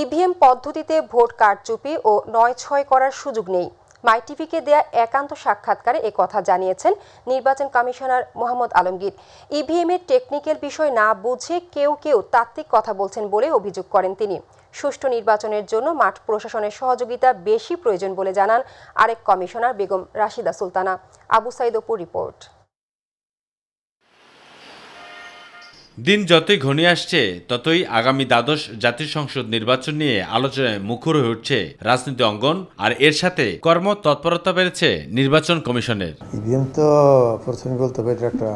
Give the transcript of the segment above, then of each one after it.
EVM পদ্ধতিতে vote কারচুপি ও নয় ছয় করার সুযোগ নেই মাইটিভিকে দেয়া একান্ত সাক্ষাৎকারে এ কথা জানিয়েছেন নির্বাচন কমিশনার মোহাম্মদ আলমগীর ইভিএমের টেকনিক্যাল বিষয় না বুঝে কেউ কেউ তাত্ত্বিক কথা বলছেন বলে অভিযোগ করেন তিনি সুষ্ঠু নির্বাচনের জন্য মাঠ প্রশাসনের সহযোগিতা বেশি প্রয়োজন বলে জানান আরেক কমিশনার বেগম রাশিদা সুলতানা আবু সাইদপুর রিপোর্ট দিন যতই ঘনিয়ে আসছে ততই আগামী দ্বাদশ জাতীয় সংসদ নির্বাচন নিয়ে আলোচনায় মুখর হয়ে উঠছে রাজনীতি অঙ্গন আর এর সাথে কর্ম তৎপরতা বেড়েছে নির্বাচন কমিশনের ইভিএম তো প্রথমে বলতে হবে এটা একটা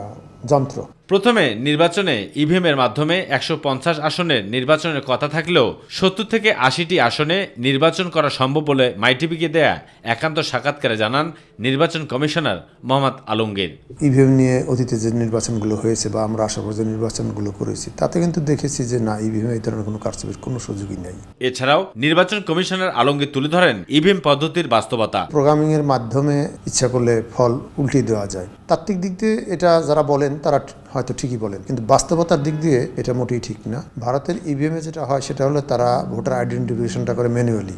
যন্ত্র প্রথমে নির্বাচনে ইভিএমের মাধ্যমে একশো পঞ্চাশ আসনের নির্বাচনের কথা থাকলেও সত্তর থেকে আশিটি আসনে নির্বাচন করা সম্ভব বলে মাইটিভিকে দেয়া একান্ত সাক্ষাৎকারে জানান নির্বাচন কমিশনার মোহাম্মদ আলমগীর ইভিএম নিয়ে অতীতে যে নির্বাচনগুলো হয়েছে বা আমরা আশা করি নির্বাচনগুলো করেছি তাতে কিন্তু দেখেছি যে না ইভিএম এই ধরনের কোনো কারচুপির কোনো সুযোগই নেই এছাড়াও নির্বাচন কমিশনার আলমগীর তুলে ধরেন ইভিএম পদ্ধতির বাস্তবতা প্রোগ্রামিং এর মাধ্যমে ইচ্ছা করলে ফল উল্টে দেওয়া যায় তাত্ত্বিক দিক দিয়ে এটা যারা বলেন তারা হয়তো ঠিকই বলেন কিন্তু বাস্তবতার দিক দিয়ে এটা মোটেই ঠিক না ভারতের ইভিএমে e যেটা হয় সেটা হলো তারা ভোটার আইডেন্টিফিকেশনটা করে ম্যানুয়ালি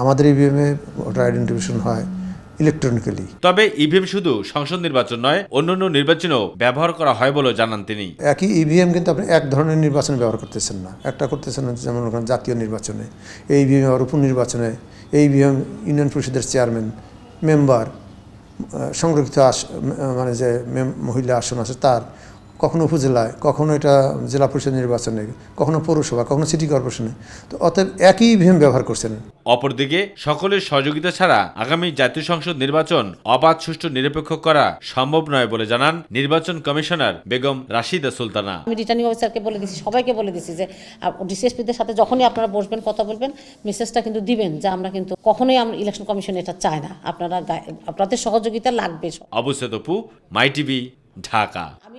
আমাদের ইভিএমে e ভোটার আইডেন্টিফিকেশন হয় ইলেকট্রনিক্যালি তবে ইভিএম e শুধু সংসদ নির্বাচন নয় অন্যান্য নির্বাচনেও ব্যবহার করা হয় বলে জানান তিনি একই ইভিএম কিন্তু আপনি এক ধরনের নির্বাচনে ব্যবহার করতেছেন না একটা করতেছেন যেমন জাতীয় নির্বাচনে এই ইভিএম আবার উপনির্বাচনে এই ইভিএম ইউনিয়ন পরিষদের চেয়ারম্যান মেম্বার সংরক্ষিত আস মানে যে মহিলা আসন আছে তার কখনো উপজেলায় কখনো এটা জেলা পরিষদ নির্বাচনে কখনো পৌরসভা কখনো সিটি কর্পোরেশনে তো অতএব একই ভিম ব্যবহার করছেন অপরদিকে সকলের সহযোগিতা ছাড়া আগামী জাতীয় সংসদ নির্বাচন অবাধ সুষ্ঠু নিরপেক্ষ করা সম্ভব নয় বলে জানান নির্বাচন কমিশনার বেগম রাশিদা সুলতানা আমি রিটার্নিং অফিসারকে বলে দিচ্ছি সবাইকে বলে দিয়েছি যে ডিসিএসপিদের সাথে যখনই আপনারা বসবেন কথা বলবেন মেসেজটা কিন্তু দিবেন যে আমরা কিন্তু কখনোই আমরা ইলেকশন কমিশন এটা চায় না আপনারা আপনাদের সহযোগিতা লাগবে অবশ্যই পু মাই টিভি ঢাকা